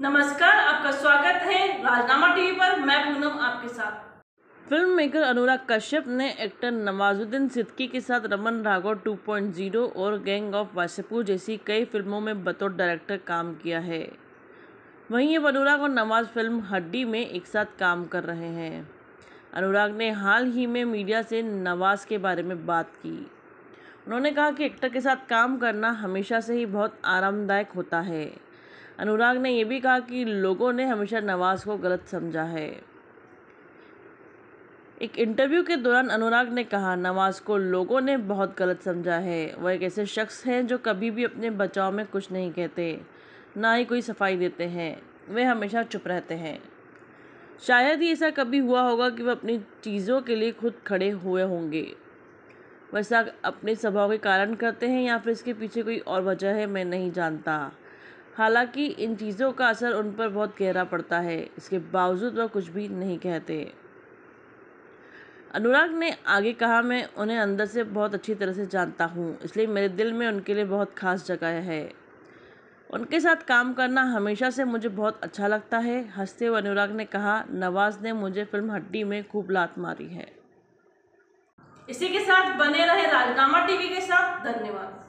नमस्कार आपका स्वागत है राजनामा टीवी पर मैं पूनम आपके साथ फिल्म मेकर अनुराग कश्यप ने एक्टर नवाजुद्दीन सिद्दकी के साथ रमन राघव 2.0 और गैंग ऑफ वासेपुर जैसी कई फिल्मों में बतौर डायरेक्टर काम किया है वहीं अब अनुराग और नवाज फिल्म हड्डी में एक साथ काम कर रहे हैं अनुराग ने हाल ही में मीडिया से नवाज के बारे में बात की उन्होंने कहा कि एक्टर के साथ काम करना हमेशा से ही बहुत आरामदायक होता है अनुराग ने यह भी कहा कि लोगों ने हमेशा नवाज को गलत समझा है एक इंटरव्यू के दौरान अनुराग ने कहा नवाज को लोगों ने बहुत गलत समझा है वह एक ऐसे शख्स हैं जो कभी भी अपने बचाव में कुछ नहीं कहते ना ही कोई सफाई देते हैं वे हमेशा चुप रहते हैं शायद ही ऐसा कभी हुआ होगा कि वह अपनी चीज़ों के लिए खुद खड़े हुए होंगे वैसा अपने स्वभाव के कारण करते हैं या फिर इसके पीछे कोई और वजह है मैं नहीं जानता हालांकि इन चीज़ों का असर उन पर बहुत गहरा पड़ता है इसके बावजूद वह कुछ भी नहीं कहते अनुराग ने आगे कहा मैं उन्हें अंदर से बहुत अच्छी तरह से जानता हूँ इसलिए मेरे दिल में उनके लिए बहुत ख़ास जगह है उनके साथ काम करना हमेशा से मुझे बहुत अच्छा लगता है हंसते हुए अनुराग ने कहा नवाज़ ने मुझे फिल्म हड्डी में खूब लात मारी है इसी के साथ बने रहे राजनामा टीवी के साथ धन्यवाद